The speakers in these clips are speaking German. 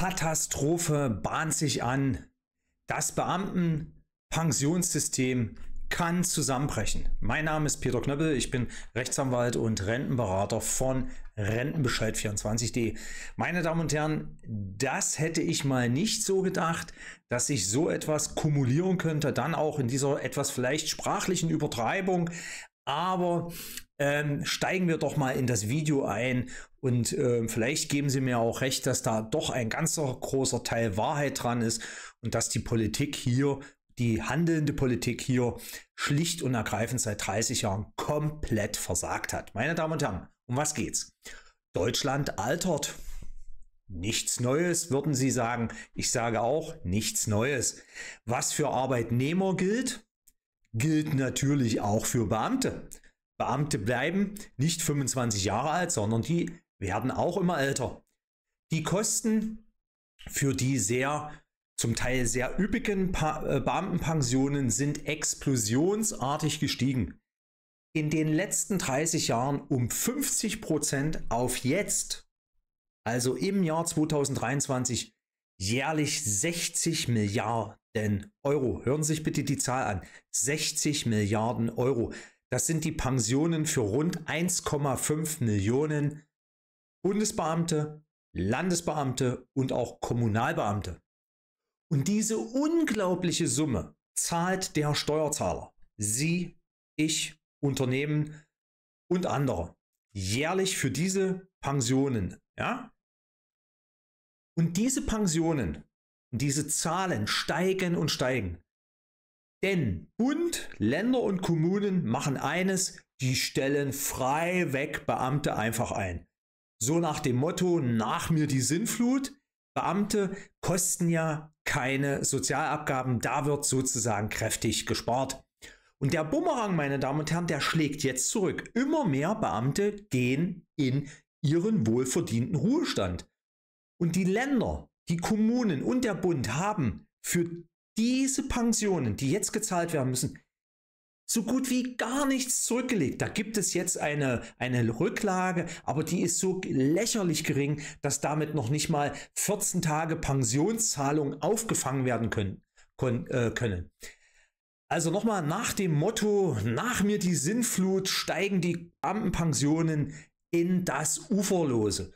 Katastrophe bahnt sich an. Das Beamtenpensionssystem kann zusammenbrechen. Mein Name ist Peter Knöppel, ich bin Rechtsanwalt und Rentenberater von Rentenbescheid24.de. Meine Damen und Herren, das hätte ich mal nicht so gedacht, dass sich so etwas kumulieren könnte, dann auch in dieser etwas vielleicht sprachlichen Übertreibung. Aber ähm, steigen wir doch mal in das Video ein und äh, vielleicht geben Sie mir auch recht, dass da doch ein ganz großer Teil Wahrheit dran ist und dass die Politik hier, die handelnde Politik hier schlicht und ergreifend seit 30 Jahren komplett versagt hat. Meine Damen und Herren, um was geht's? Deutschland altert. Nichts Neues, würden Sie sagen. Ich sage auch nichts Neues. Was für Arbeitnehmer gilt, gilt natürlich auch für Beamte. Beamte bleiben nicht 25 Jahre alt, sondern die werden auch immer älter. Die Kosten für die sehr, zum Teil sehr üppigen pa äh, Beamtenpensionen sind explosionsartig gestiegen. In den letzten 30 Jahren um 50 Prozent auf jetzt, also im Jahr 2023, jährlich 60 Milliarden Euro. Hören Sie sich bitte die Zahl an. 60 Milliarden Euro. Das sind die Pensionen für rund 1,5 Millionen Bundesbeamte, Landesbeamte und auch Kommunalbeamte. Und diese unglaubliche Summe zahlt der Steuerzahler. Sie, ich, Unternehmen und andere. Jährlich für diese Pensionen. Ja? Und diese Pensionen, diese Zahlen steigen und steigen. Denn Bund, Länder und Kommunen machen eines, die stellen frei weg Beamte einfach ein. So nach dem Motto, nach mir die Sinnflut. Beamte kosten ja keine Sozialabgaben, da wird sozusagen kräftig gespart. Und der Bumerang, meine Damen und Herren, der schlägt jetzt zurück. Immer mehr Beamte gehen in ihren wohlverdienten Ruhestand. Und die Länder, die Kommunen und der Bund haben für diese Pensionen, die jetzt gezahlt werden müssen, so gut wie gar nichts zurückgelegt. Da gibt es jetzt eine, eine Rücklage, aber die ist so lächerlich gering, dass damit noch nicht mal 14 Tage Pensionszahlung aufgefangen werden können. Äh, können. Also nochmal nach dem Motto, nach mir die Sinnflut, steigen die Beamtenpensionen in das Uferlose.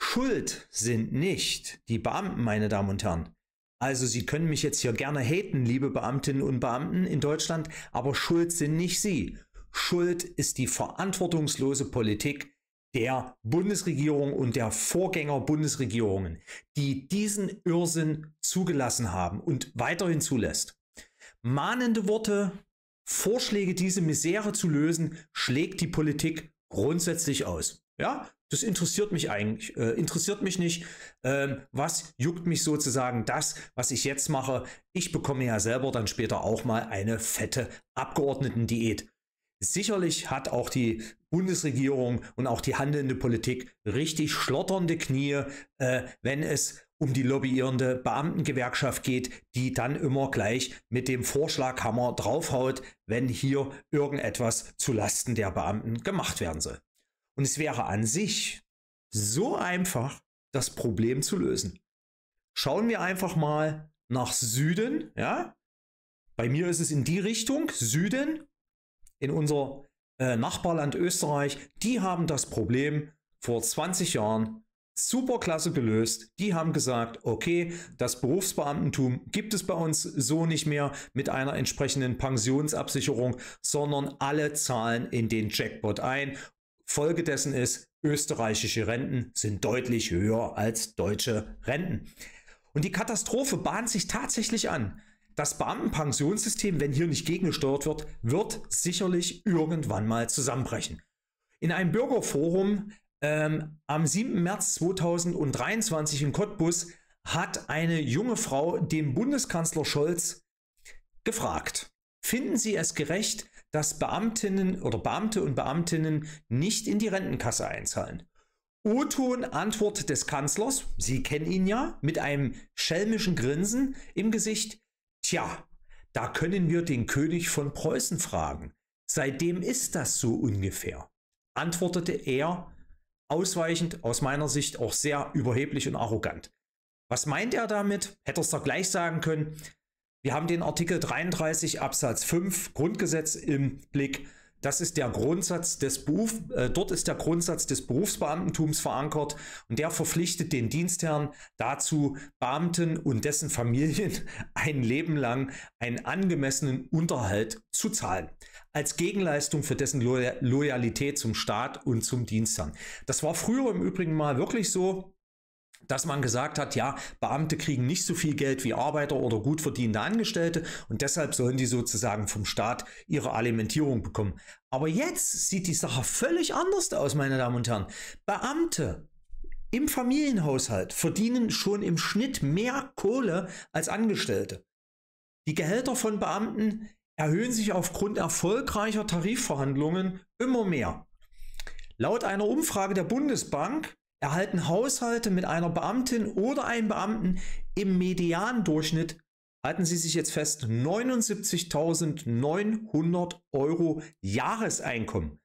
Schuld sind nicht die Beamten, meine Damen und Herren. Also Sie können mich jetzt hier gerne haten, liebe Beamtinnen und Beamten in Deutschland, aber schuld sind nicht Sie. Schuld ist die verantwortungslose Politik der Bundesregierung und der Vorgänger Bundesregierungen, die diesen Irrsinn zugelassen haben und weiterhin zulässt. Mahnende Worte, Vorschläge, diese Misere zu lösen, schlägt die Politik grundsätzlich aus. Ja, das interessiert mich eigentlich, äh, interessiert mich nicht. Ähm, was juckt mich sozusagen das, was ich jetzt mache? Ich bekomme ja selber dann später auch mal eine fette Abgeordnetendiät. Sicherlich hat auch die Bundesregierung und auch die handelnde Politik richtig schlotternde Knie, äh, wenn es um die lobbyierende Beamtengewerkschaft geht, die dann immer gleich mit dem Vorschlaghammer draufhaut, wenn hier irgendetwas zulasten der Beamten gemacht werden soll. Und es wäre an sich so einfach, das Problem zu lösen. Schauen wir einfach mal nach Süden. Ja? Bei mir ist es in die Richtung, Süden, in unser äh, Nachbarland Österreich. Die haben das Problem vor 20 Jahren superklasse gelöst. Die haben gesagt, okay, das Berufsbeamtentum gibt es bei uns so nicht mehr mit einer entsprechenden Pensionsabsicherung, sondern alle zahlen in den Jackpot ein Folge dessen ist, österreichische Renten sind deutlich höher als deutsche Renten. Und die Katastrophe bahnt sich tatsächlich an. Das Beamtenpensionssystem, wenn hier nicht gegengesteuert wird, wird sicherlich irgendwann mal zusammenbrechen. In einem Bürgerforum ähm, am 7. März 2023 in Cottbus hat eine junge Frau den Bundeskanzler Scholz gefragt, finden Sie es gerecht, dass Beamtinnen oder Beamte und Beamtinnen nicht in die Rentenkasse einzahlen. O-Ton Antwort des Kanzlers, Sie kennen ihn ja, mit einem schelmischen Grinsen im Gesicht. Tja, da können wir den König von Preußen fragen. Seitdem ist das so ungefähr, antwortete er ausweichend, aus meiner Sicht auch sehr überheblich und arrogant. Was meint er damit? Hätte es doch gleich sagen können. Wir haben den Artikel 33 Absatz 5 Grundgesetz im Blick. Das ist der Grundsatz des Beruf, äh, dort ist der Grundsatz des Berufsbeamtentums verankert und der verpflichtet den Dienstherrn dazu, Beamten und dessen Familien ein Leben lang einen angemessenen Unterhalt zu zahlen. Als Gegenleistung für dessen Loyalität zum Staat und zum Dienstherrn. Das war früher im Übrigen mal wirklich so dass man gesagt hat, ja, Beamte kriegen nicht so viel Geld wie Arbeiter oder gut verdienende Angestellte und deshalb sollen die sozusagen vom Staat ihre Alimentierung bekommen. Aber jetzt sieht die Sache völlig anders aus, meine Damen und Herren. Beamte im Familienhaushalt verdienen schon im Schnitt mehr Kohle als Angestellte. Die Gehälter von Beamten erhöhen sich aufgrund erfolgreicher Tarifverhandlungen immer mehr. Laut einer Umfrage der Bundesbank erhalten Haushalte mit einer Beamtin oder einem Beamten im Median-Durchschnitt, halten Sie sich jetzt fest, 79.900 Euro Jahreseinkommen.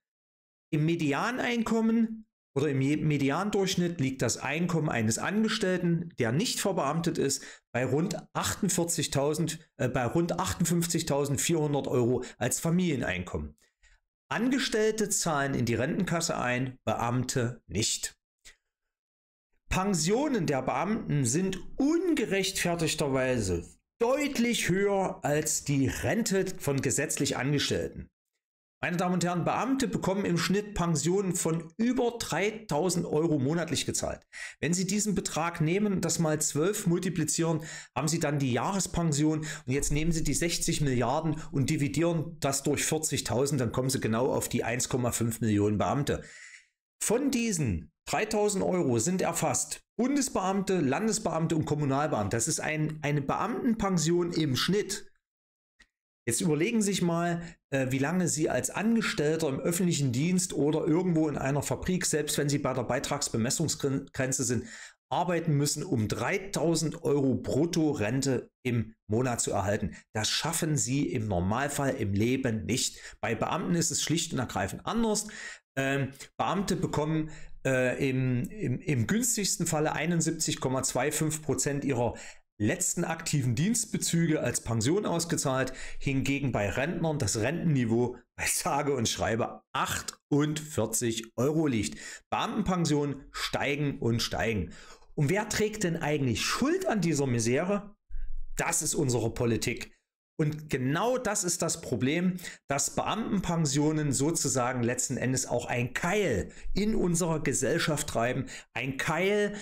Im Medianeinkommen oder im Median-Durchschnitt liegt das Einkommen eines Angestellten, der nicht verbeamtet ist, bei rund 48.000, äh, bei rund 58.400 Euro als Familieneinkommen. Angestellte zahlen in die Rentenkasse ein, Beamte nicht. Pensionen der Beamten sind ungerechtfertigterweise deutlich höher als die Rente von gesetzlich Angestellten. Meine Damen und Herren, Beamte bekommen im Schnitt Pensionen von über 3000 Euro monatlich gezahlt. Wenn Sie diesen Betrag nehmen und das mal 12 multiplizieren, haben Sie dann die Jahrespension und jetzt nehmen Sie die 60 Milliarden und dividieren das durch 40.000, dann kommen Sie genau auf die 1,5 Millionen Beamte. Von diesen 3000 Euro sind erfasst Bundesbeamte, Landesbeamte und Kommunalbeamte. Das ist ein, eine Beamtenpension im Schnitt. Jetzt überlegen Sie sich mal, äh, wie lange Sie als Angestellter im öffentlichen Dienst oder irgendwo in einer Fabrik, selbst wenn Sie bei der Beitragsbemessungsgrenze sind, arbeiten müssen, um 3000 Euro Bruttorente im Monat zu erhalten. Das schaffen Sie im Normalfall im Leben nicht. Bei Beamten ist es schlicht und ergreifend anders. Ähm, Beamte bekommen äh, im, im, im günstigsten Falle 71,25 Prozent ihrer letzten aktiven Dienstbezüge als Pension ausgezahlt, hingegen bei Rentnern das Rentenniveau bei sage und schreibe 48 Euro liegt. Beamtenpensionen steigen und steigen. Und wer trägt denn eigentlich Schuld an dieser Misere? Das ist unsere Politik. Und genau das ist das Problem, dass Beamtenpensionen sozusagen letzten Endes auch ein Keil in unserer Gesellschaft treiben, ein Keil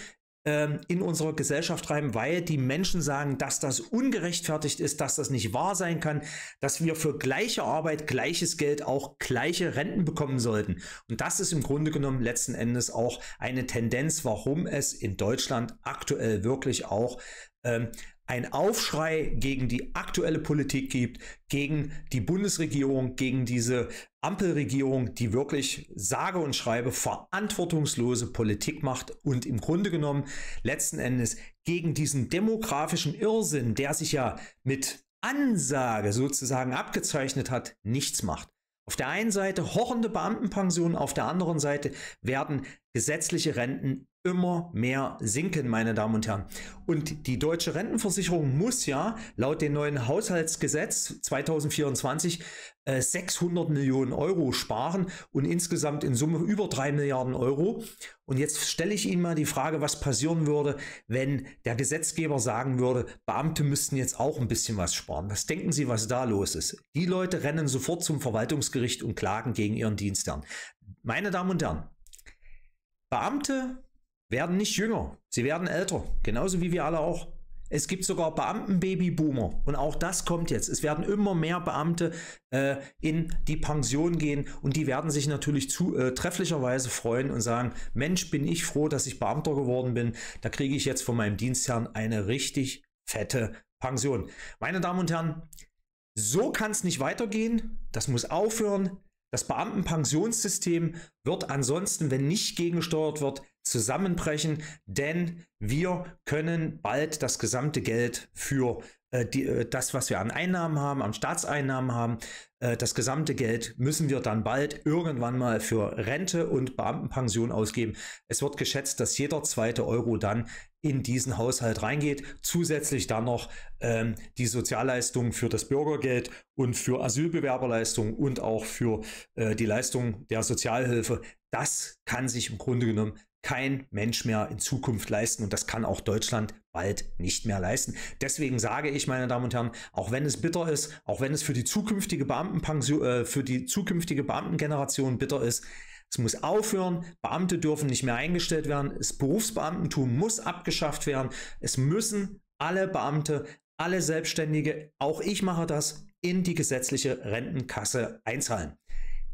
ähm, in unserer Gesellschaft treiben, weil die Menschen sagen, dass das ungerechtfertigt ist, dass das nicht wahr sein kann, dass wir für gleiche Arbeit, gleiches Geld auch gleiche Renten bekommen sollten. Und das ist im Grunde genommen letzten Endes auch eine Tendenz, warum es in Deutschland aktuell wirklich auch ähm, ein Aufschrei gegen die aktuelle Politik gibt, gegen die Bundesregierung, gegen diese Ampelregierung, die wirklich sage und schreibe verantwortungslose Politik macht und im Grunde genommen letzten Endes gegen diesen demografischen Irrsinn, der sich ja mit Ansage sozusagen abgezeichnet hat, nichts macht. Auf der einen Seite horrende Beamtenpensionen, auf der anderen Seite werden gesetzliche Renten immer mehr sinken, meine Damen und Herren. Und die deutsche Rentenversicherung muss ja laut dem neuen Haushaltsgesetz 2024 600 äh, Millionen Euro sparen und insgesamt in Summe über 3 Milliarden Euro. Und jetzt stelle ich Ihnen mal die Frage, was passieren würde, wenn der Gesetzgeber sagen würde, Beamte müssten jetzt auch ein bisschen was sparen. Was denken Sie, was da los ist? Die Leute rennen sofort zum Verwaltungsgericht und klagen gegen ihren Dienstherrn. Meine Damen und Herren, Beamte werden nicht jünger, sie werden älter, genauso wie wir alle auch. Es gibt sogar Beamtenbabyboomer und auch das kommt jetzt. Es werden immer mehr Beamte äh, in die Pension gehen und die werden sich natürlich zu, äh, trefflicherweise freuen und sagen, Mensch, bin ich froh, dass ich Beamter geworden bin. Da kriege ich jetzt von meinem Dienstherrn eine richtig fette Pension. Meine Damen und Herren, so kann es nicht weitergehen. Das muss aufhören. Das Beamtenpensionssystem wird ansonsten, wenn nicht gegengesteuert wird, zusammenbrechen, denn wir können bald das gesamte Geld für äh, die, äh, das, was wir an Einnahmen haben, an Staatseinnahmen haben, äh, das gesamte Geld müssen wir dann bald irgendwann mal für Rente und Beamtenpension ausgeben. Es wird geschätzt, dass jeder zweite Euro dann in diesen Haushalt reingeht. Zusätzlich dann noch ähm, die Sozialleistungen für das Bürgergeld und für Asylbewerberleistungen und auch für äh, die Leistung der Sozialhilfe. Das kann sich im Grunde genommen kein Mensch mehr in Zukunft leisten und das kann auch Deutschland bald nicht mehr leisten. Deswegen sage ich, meine Damen und Herren, auch wenn es bitter ist, auch wenn es für die zukünftige Beamtenpension, äh, für die zukünftige Beamtengeneration bitter ist, es muss aufhören, Beamte dürfen nicht mehr eingestellt werden, das Berufsbeamtentum muss abgeschafft werden, es müssen alle Beamte, alle Selbstständige, auch ich mache das, in die gesetzliche Rentenkasse einzahlen.